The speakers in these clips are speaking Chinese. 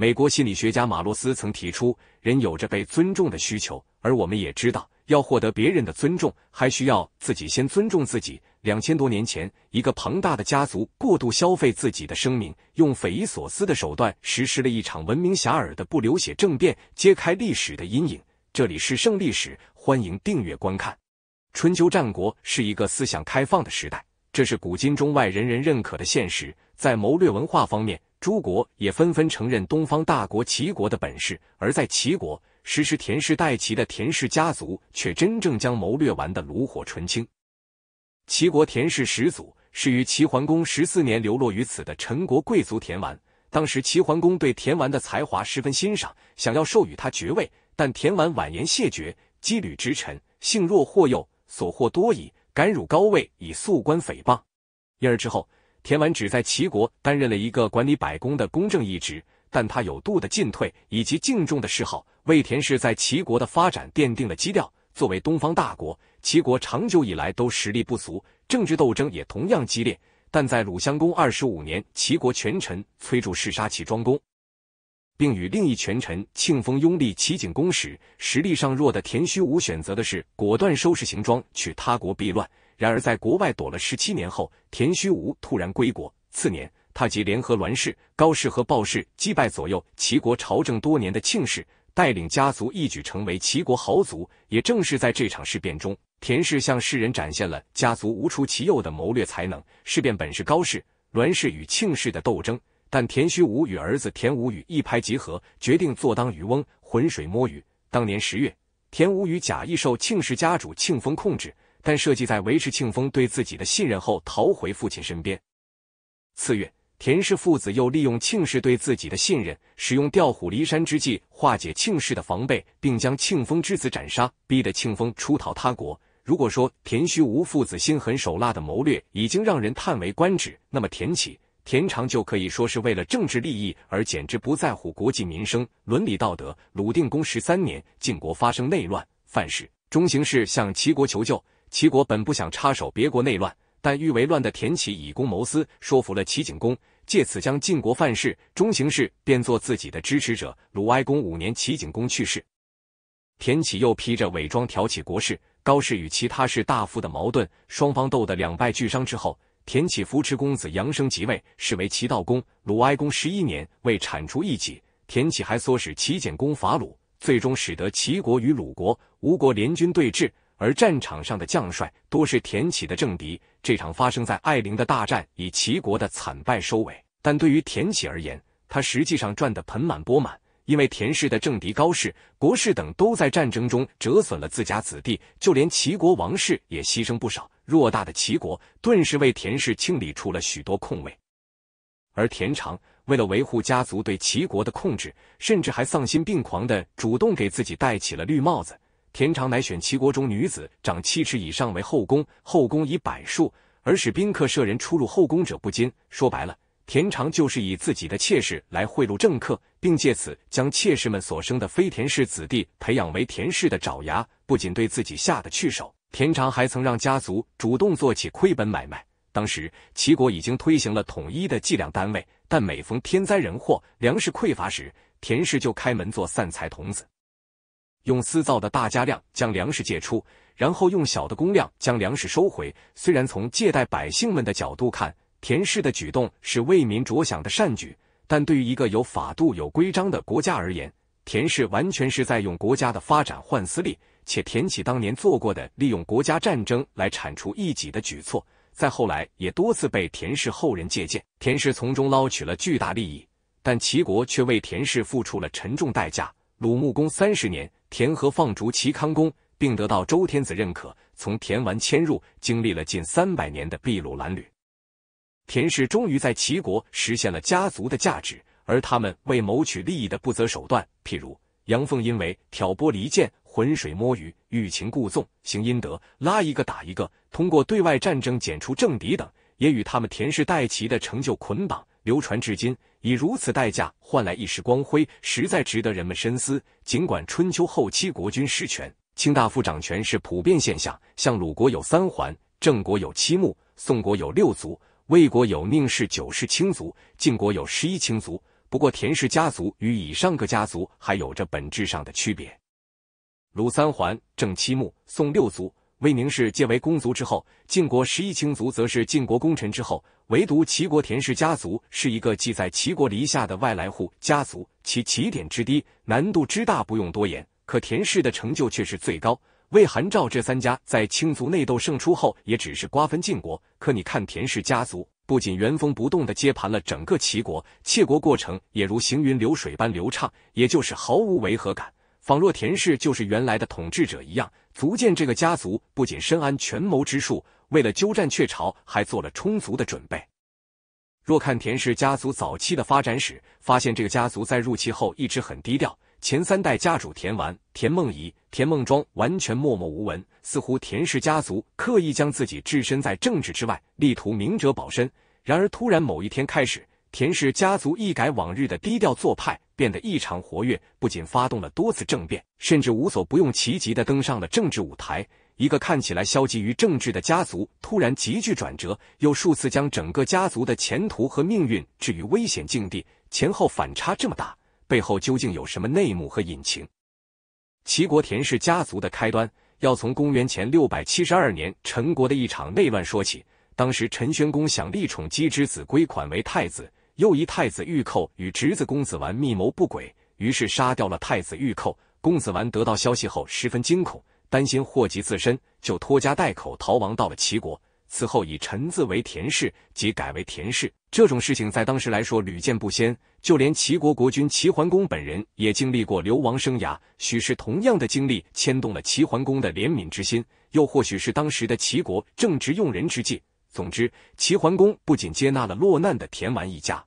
美国心理学家马洛斯曾提出，人有着被尊重的需求，而我们也知道，要获得别人的尊重，还需要自己先尊重自己。两千多年前，一个庞大的家族过度消费自己的生命，用匪夷所思的手段实施了一场闻名遐迩的不流血政变，揭开历史的阴影。这里是《胜历史》，欢迎订阅观看。春秋战国是一个思想开放的时代，这是古今中外人人认可的现实。在谋略文化方面。诸国也纷纷承认东方大国齐国的本事，而在齐国实施田氏代齐的田氏家族，却真正将谋略玩得炉火纯青。齐国田氏始祖是于齐桓公十四年流落于此的陈国贵族田完。当时齐桓公对田完的才华十分欣赏，想要授予他爵位，但田完婉言谢绝：“羁旅之臣，幸若获幼，所获多矣，敢辱高位以肃官诽谤。”因而之后。田完只在齐国担任了一个管理百工的公正一职，但他有度的进退以及敬重的嗜好，为田氏在齐国的发展奠定了基调。作为东方大国，齐国长久以来都实力不俗，政治斗争也同样激烈。但在鲁襄公二十五年，齐国权臣崔杼弑杀齐庄公，并与另一权臣庆封拥立齐景公时，实力上弱的田须无选择的是果断收拾行装去他国避乱。然而，在国外躲了十七年后，田虚无突然归国。次年，他即联合栾氏、高氏和鲍氏击败左右齐国朝政多年的庆氏，带领家族一举成为齐国豪族。也正是在这场事变中，田氏向世人展现了家族无出其右的谋略才能。事变本是高氏、栾氏与庆氏的斗争，但田虚无与儿子田无宇一拍即合，决定坐当渔翁，浑水摸鱼。当年十月，田无宇假意受庆氏家主庆丰控制。但设计在维持庆丰对自己的信任后，逃回父亲身边。次月，田氏父子又利用庆氏对自己的信任，使用调虎离山之计，化解庆氏的防备，并将庆丰之子斩杀，逼得庆丰出逃他国。如果说田须无父子心狠手辣的谋略已经让人叹为观止，那么田启、田长就可以说是为了政治利益而简直不在乎国计民生、伦理道德。鲁定公十三年，晋国发生内乱，范氏、中行氏向齐国求救。齐国本不想插手别国内乱，但欲为乱的田启以公谋私，说服了齐景公，借此将晋国范氏、中行氏变作自己的支持者。鲁哀公五年，齐景公去世，田启又披着伪装挑起国事、高氏与其他氏大夫的矛盾，双方斗得两败俱伤之后，田启扶持公子杨生即位，是为齐悼公。鲁哀公十一年，为铲除异己，田启还唆使齐简公伐鲁，最终使得齐国与鲁国、吴国联军对峙。而战场上的将帅多是田启的政敌，这场发生在艾陵的大战以齐国的惨败收尾。但对于田启而言，他实际上赚得盆满钵满，因为田氏的政敌高氏、国氏等都在战争中折损了自家子弟，就连齐国王室也牺牲不少。偌大的齐国顿时为田氏清理出了许多空位，而田常为了维护家族对齐国的控制，甚至还丧心病狂的主动给自己戴起了绿帽子。田常乃选齐国中女子长七尺以上为后宫，后宫以百数，而使宾客舍人出入后宫者不禁。说白了，田常就是以自己的妾室来贿赂政客，并借此将妾室们所生的非田氏子弟培养为田氏的爪牙。不仅对自己下得去手，田常还曾让家族主动做起亏本买卖。当时齐国已经推行了统一的计量单位，但每逢天灾人祸、粮食匮乏时，田氏就开门做散财童子。用私造的大家量将粮食借出，然后用小的公量将粮食收回。虽然从借贷百姓们的角度看，田氏的举动是为民着想的善举，但对于一个有法度、有规章的国家而言，田氏完全是在用国家的发展换私利。且田启当年做过的利用国家战争来铲除异己的举措，再后来也多次被田氏后人借鉴，田氏从中捞取了巨大利益，但齐国却为田氏付出了沉重代价。鲁穆公三十年。田和放逐齐康公，并得到周天子认可，从田完迁入，经历了近三百年的筚路蓝缕，田氏终于在齐国实现了家族的价值。而他们为谋取利益的不择手段，譬如杨凤因为挑拨离间、浑水摸鱼、欲擒故纵、行阴德、拉一个打一个，通过对外战争剪除政敌等，也与他们田氏代齐的成就捆绑，流传至今。以如此代价换来一时光辉，实在值得人们深思。尽管春秋后期国君失权，卿大夫掌权是普遍现象，像鲁国有三桓，郑国有七穆，宋国有六族，魏国有宁氏九氏卿族，晋国有十一卿族。不过，田氏家族与以上各家族还有着本质上的区别：鲁三桓，郑七穆，宋六族。魏宁氏建为公族之后，晋国十一卿族则是晋国功臣之后，唯独齐国田氏家族是一个寄在齐国篱下的外来户家族，其起点之低，难度之大不用多言。可田氏的成就却是最高。魏、韩、赵这三家在卿族内斗胜出后，也只是瓜分晋国。可你看田氏家族，不仅原封不动的接盘了整个齐国，窃国过程也如行云流水般流畅，也就是毫无违和感。仿若田氏就是原来的统治者一样，足见这个家族不仅深谙权谋之术，为了鸠占鹊巢，还做了充足的准备。若看田氏家族早期的发展史，发现这个家族在入齐后一直很低调，前三代家主田完、田梦仪、田梦庄完全默默无闻，似乎田氏家族刻意将自己置身在政治之外，力图明哲保身。然而，突然某一天开始，田氏家族一改往日的低调做派。变得异常活跃，不仅发动了多次政变，甚至无所不用其极的登上了政治舞台。一个看起来消极于政治的家族，突然急剧转折，又数次将整个家族的前途和命运置于危险境地，前后反差这么大，背后究竟有什么内幕和隐情？齐国田氏家族的开端，要从公元前六百七十二年陈国的一场内乱说起。当时陈宣公想立宠姬之子归款为太子。又一太子玉寇与侄子公子完密谋不轨，于是杀掉了太子玉寇。公子完得到消息后十分惊恐，担心祸及自身，就拖家带口逃亡到了齐国。此后以臣字为田氏，即改为田氏。这种事情在当时来说屡见不鲜，就连齐国国君齐桓公本人也经历过流亡生涯。许是同样的经历牵动了齐桓公的怜悯之心，又或许是当时的齐国正值用人之际。总之，齐桓公不仅接纳了落难的田完一家。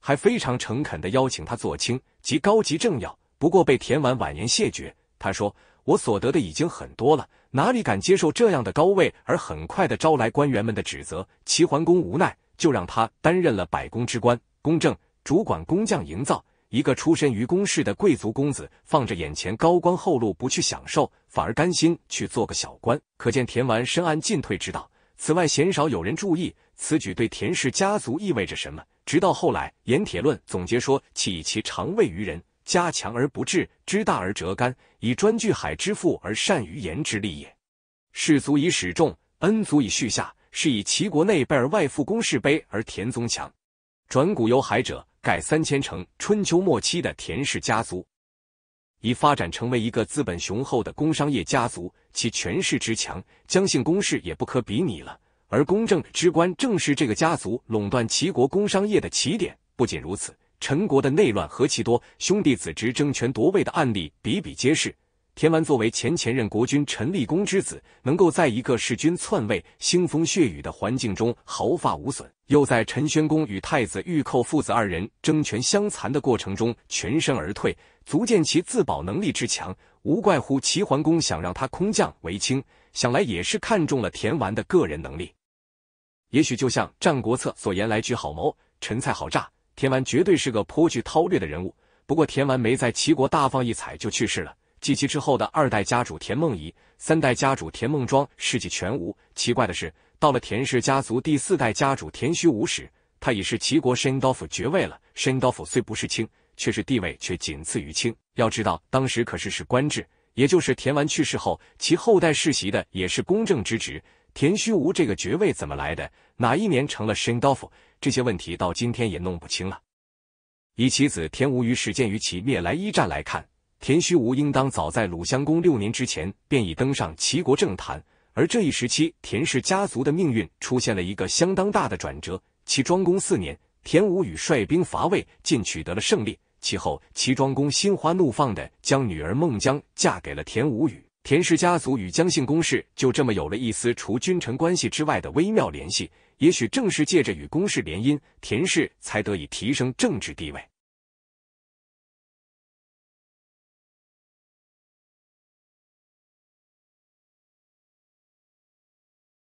还非常诚恳的邀请他做卿及高级政要，不过被田完婉言谢绝。他说：“我所得的已经很多了，哪里敢接受这样的高位？”而很快的招来官员们的指责。齐桓公无奈，就让他担任了百工之官，公正主管工匠营造。一个出身于公室的贵族公子，放着眼前高官厚禄不去享受，反而甘心去做个小官，可见田完深谙进退之道。此外，鲜少有人注意。此举对田氏家族意味着什么？直到后来，《盐铁论》总结说：“岂以其长，位于人；家强而不治，知大而折干，以专据海之富而善于言之利也。士足以始众，恩足以续下，是以齐国内倍而外富，公势卑而田宗强。转谷由海者，盖三千城春秋末期的田氏家族，已发展成为一个资本雄厚的工商业家族，其权势之强，姜姓公室也不可比拟了。”而公正之官正是这个家族垄断齐国工商业的起点。不仅如此，陈国的内乱何其多，兄弟子侄争权夺位的案例比比皆是。田完作为前前任国君陈立公之子，能够在一个弑君篡位、腥风血雨的环境中毫发无损，又在陈宣公与太子玉寇父子二人争权相残的过程中全身而退，足见其自保能力之强，无怪乎齐桓公想让他空降为卿，想来也是看中了田完的个人能力。也许就像《战国策》所言，“来句好谋，陈蔡好诈。”田完绝对是个颇具韬略的人物。不过，田完没在齐国大放异彩就去世了。继其之后的二代家主田梦怡，三代家主田梦庄事迹全无。奇怪的是，到了田氏家族第四代家主田虚无时，他已是齐国申刀府爵位了。申刀府虽不是卿，却是地位却仅次于卿。要知道，当时可是是官制，也就是田完去世后，其后代世袭的也是公正之职。田虚无这个爵位怎么来的？哪一年成了申刀夫？这些问题到今天也弄不清了。以其子田无宇始建于其灭来一战来看，田虚无应当早在鲁襄公六年之前便已登上齐国政坛。而这一时期，田氏家族的命运出现了一个相当大的转折。齐庄公四年，田无宇率兵伐魏，竟取得了胜利。其后，齐庄公心花怒放的将女儿孟姜嫁给了田无宇。田氏家族与江姓公氏就这么有了一丝除君臣关系之外的微妙联系，也许正是借着与公氏联姻，田氏才得以提升政治地位。